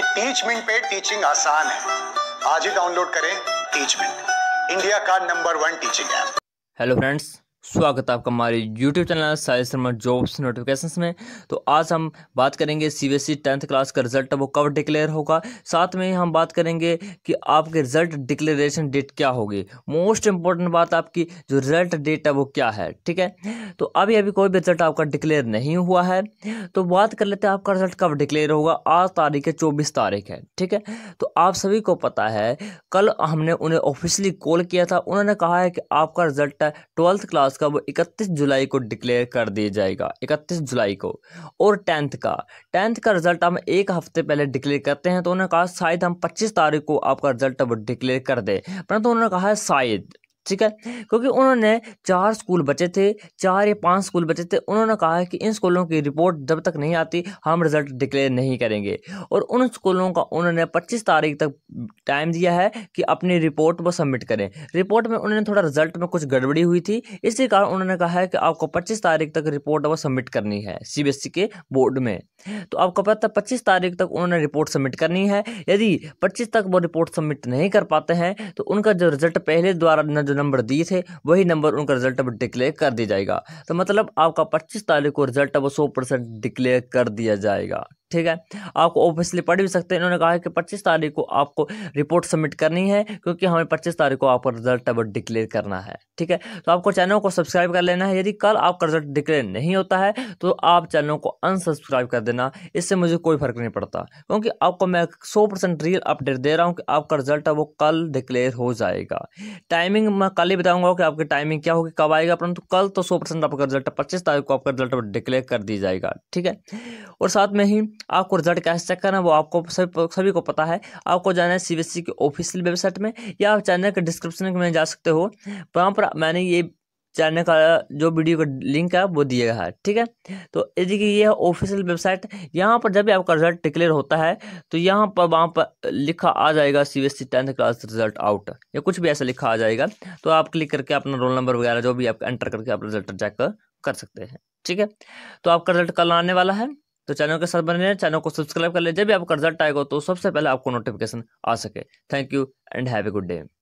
कि टीच पे टीचिंग आसान है आज ही डाउनलोड करें टीच इंडिया का number one teaching app hello friends स्वागत है आपका हमारे YouTube channel Sai Sharma jobs notifications में तो आज हम बात करेंगे C B S tenth class का रिजल्ट वो कब डिक्लेयर होगा साथ में हम बात करेंगे कि आपके रिजल्ट डिक्लेरेशन डेट क्या होगी मोस्ट इंपॉर्टेंट बात आपकी जो रिजल्ट डेट है वो क्या है ठीक है तो अभी अभी कोई भी रिजल्ट आपका डिक्लेयर नहीं हुआ है तो बात कर लेते हैं आपका रिजल्ट कब डिक्लेयर होगा आज तारीख है चौबीस तारीख है ठीक है तो आप सभी को पता है कल हमने उन्हें ऑफिशियली कॉल किया था उन्होंने कहा है कि आपका रिजल्ट ट्वेल्थ क्लास का वो इकतीस जुलाई को डिक्लेयर कर दिया जाएगा इकतीस जुलाई को और टेंथ का टेंथ का रिजल्ट हम एक हफ्ते पहले डिक्लेयर करते हैं तो उन्होंने कहा शायद हम पच्चीस तारीख को आपका रिजल्ट डिक्लेयर कर दें परंतु तो उन्होंने कहा शायद ठीक है क्योंकि उन्होंने चार स्कूल बचे थे चार या पांच स्कूल बचे थे उन्होंने कहा कि इन स्कूलों की रिपोर्ट जब तक नहीं आती हम रिजल्ट डिक्लेयर नहीं करेंगे और उन स्कूलों का उन्होंने पच्चीस तारीख तक टाइम दिया है कि अपनी रिपोर्ट वो सबमिट करें रिपोर्ट में उन्होंने थोड़ा रिजल्ट में कुछ गड़बड़ी हुई थी इसी कारण उन्होंने कहा है कि आपको पच्चीस तारीख तक रिपोर्ट वो सबमिट करनी है सी e के बोर्ड में तो आपको पता पच्चीस तारीख तक उन्होंने रिपोर्ट सबमिट करनी है यदि पच्चीस तक वो रिपोर्ट सबमिट नहीं कर पाते हैं तो उनका जो रिजल्ट पहले द्वारा जो नंबर दिए थे वही नंबर उनका रिजल्ट अब डिक्लेयर कर दिया जाएगा तो मतलब आपका पच्चीस तारीख को रिजल्ट अब सौ परसेंट डिक्लेयर कर दिया जाएगा ठीक है आपको ऑफिसली पढ़ भी सकते हैं इन्होंने कहा है कि पच्चीस तारीख को आपको रिपोर्ट सबमिट करनी है क्योंकि हमें पच्चीस तारीख को आपका रिजल्ट अब डिक्लेयर करना है ठीक है तो आपको चैनल को सब्सक्राइब कर लेना है यदि कल आपका रिजल्ट डिक्लेयर नहीं होता है तो आप चैनल को अनसब्सक्राइब कर देना इससे मुझे कोई फर्क नहीं पड़ता क्योंकि आपको मैं सौ परसेंट रियल अपडेट दे रहा हूँ कि आपका रिजल्ट वो कल डिक्लेयर हो जाएगा टाइमिंग मैं कल ही बताऊँगा कि आपकी टाइमिंग क्या होगी कब आएगा परंतु कल तो सौ परसेंट आपका रिजल्ट पच्चीस तारीख को आपका रिजल्ट डिक्लेयर कर दिया जाएगा ठीक है और साथ में ही आपको रिजल्ट कैसे चेक करना है वो आपको सभी सभी को पता है आपको जाना है सीबीएसई e की ऑफिशियल वेबसाइट में या आप चैनल के डिस्क्रिप्शन में जा सकते हो वहाँ पर मैंने ये चैनल का जो वीडियो का लिंक है वो दिया है ठीक है तो ये देखिए ये है ऑफिशियल वेबसाइट यहाँ पर जब भी आपका रिजल्ट डिक्लेयर होता है तो यहाँ पर वहाँ पर लिखा आ जाएगा C B S tenth class result out या कुछ भी ऐसा लिखा आ जाएगा तो आप क्लिक करके अपना रोल नंबर वगैरह जो भी आप एंटर करके आप रिजल्ट चेक कर सकते हैं ठीक है तो आपका रिजल्ट कल आने वाला है तो चैनल के साथ बने रहें चैनल को सब्सक्राइब कर लें जब भी आपका रिजल्ट आएगा तो सबसे पहले आपको नोटिफिकेशन आ सके thank you and have a good day